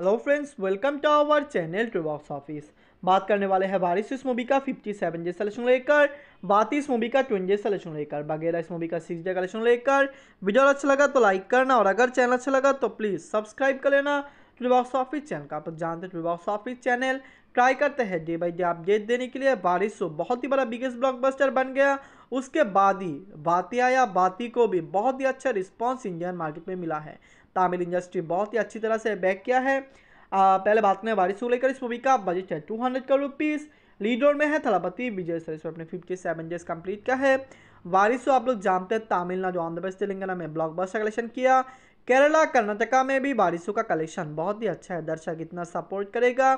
hello friends welcome to our channel to box office बात करने वाले हैं बारिश इस मूवी का 57 जे सलेक्शन लेकर बातीस मूवी का ट्वेंटी जैसा लेकर वगैरह इस मूवी का सिक्स डे कलेक्शन लेकर वीडियो अच्छा लगा तो लाइक करना और अगर चैनल अच्छा लगा तो प्लीज़ सब्सक्राइब कर लेना ट्विटर बॉक्स ऑफिस चैनल का आप जानते हैं Twitter box office channel try करते हैं डे बाई डे अपडेट देने के लिए बारिश हो तो बहुत ही बड़ा बिगेस्ट ब्लॉकबस्टर बन गया उसके बाद ही बातिया या बाती को भी बहुत ही अच्छा रिस्पॉन्स इंडियन मार्केट में मिला है तमिल इंडस्ट्री बहुत ही अच्छी तरह से बैक किया है आ, पहले बात करें बारिश को लेकर इस मूवी का बजट है two hundred crore rupees lead role में है थलापति विजय सर इसमें अपने फिफ्टी सेवन डेज कम्प्लीट का है वारिसो आप लोग जानते हैं तमिलनाडु आंध्र प्रदेश तेलंगाना में ब्लॉकबस्टर कलेक्शन किया केरला कर्नाटका में भी बारिशों का कलेक्शन बहुत ही अच्छा है दर्शक इतना सपोर्ट करेगा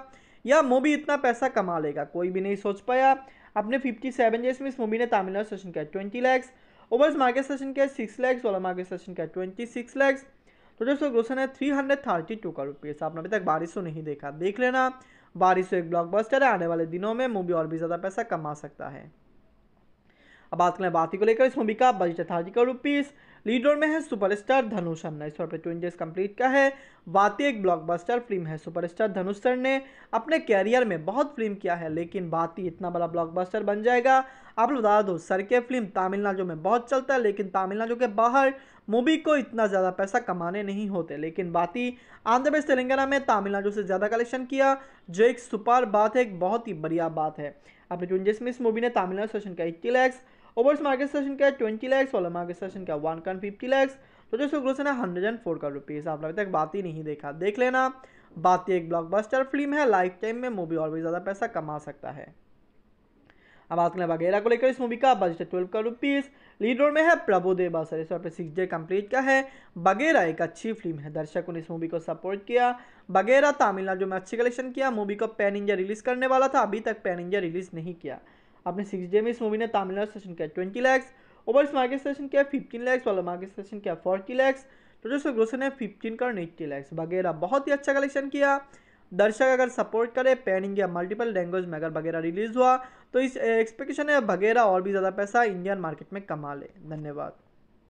या मूवी इतना पैसा कमा लेगा कोई भी नहीं सोच पाया अपने फिफ्टी सेवन डेज में इस मूवी ने तमिलनाडु सेशन किया ट्वेंटी लैक्स ओवर्स मार्केट सेशन किया सिक्स लैक्स वाला मार्केट सेशन किया ट्वेंटी सिक्स लैक्स तो दोस्तों ग्रोसन है थ्री हंड्रेड थर्टी टू का रुपीज़ आपने अभी तक बारिशों नहीं देखा देख लेना बारिशों एक ब्लॉकबस्टर है आने वाले दिनों में मूवी और भी ज़्यादा पैसा कमा सकता है अब बात करें बाती को लेकर इस मूवी का बजट है thirty crore rupees lead role में है सुपरस्टार धनुष हमने इस पर पेटवेंजर्स कंप्लीट का है वाती एक ब्लॉकबस्टर फिल्म है सुपरस्टार धनुष सर ने अपने कैरियर में बहुत फिल्म किया है लेकिन वाती इतना बड़ा ब्लॉकबस्टर बन जाएगा आप लोग बता दो सर के फिल्म तमिलनाडु में बहुत चलता है लेकिन तमिलनाडु के बाहर मूवी को इतना ज़्यादा पैसा कमाने नहीं होते लेकिन बाती आंध्र प्रदेश तेलंगाना में तमिलनाडु से ज़्यादा कलेक्शन किया जो एक सुपर बात है एक बहुत ही बढ़िया बात है अपने चुंजेस में इस मूवी ने तमिलनाडु सेशन का एट्टी लैक्स ओवर्स मार्केट सेशन क्या है ट्वेंटी लैक्स वाला मार्केट सेशन क्या वन कॉइन फिफ्टी लैक्स तो दोस्तों ग्रोसन है हंड्रेड एंड फोर का रुपीज़ आप लोग तक बात ही नहीं देखा देख लेना बात ही एक ब्लॉकबस्टर फिल्म है लाइफ टाइम में मूवी और भी ज़्यादा पैसा कमा सकता है अब बात करें वगैरह को लेकर इस मूवी का बजट है ट्वेल्व का रुपीज़ लीड रोल में है प्रभु देवा सर इस पर सिक्स डे कम्प्लीट का है बगैरा एक अच्छी फिल्म है दर्शकों ने इस मूवी को सपोर्ट किया बगैरा तमिलनाडु में अच्छी कलेक्शन किया मूवी को पैन इंडिया रिलीज़ करने वाला था अभी तक पैन इंडिया रिलीज़ नहीं किया आपने सिक्स डे में इस मूवी ने तमिलनाडु सेशन किया ट्वेंटी लैक्स ओवर मार्केट सेशन किया फिफ्टीन लैक्स वाला मार्केट सेशन किया फोर्टी लैक्स तो सो ग्रोसर ने फिफ्टीन का एट्टी लैक्स वगैरह बहुत ही अच्छा कलेक्शन किया दर्शक अगर सपोर्ट करे पैन इंडिया मल्टीपल लैंग्वेज में अगर वगैरह रिलीज हुआ तो इस एक्सपेक्टेशन है वगैरह और भी ज़्यादा पैसा इंडियन मार्केट में कमा ले धन्यवाद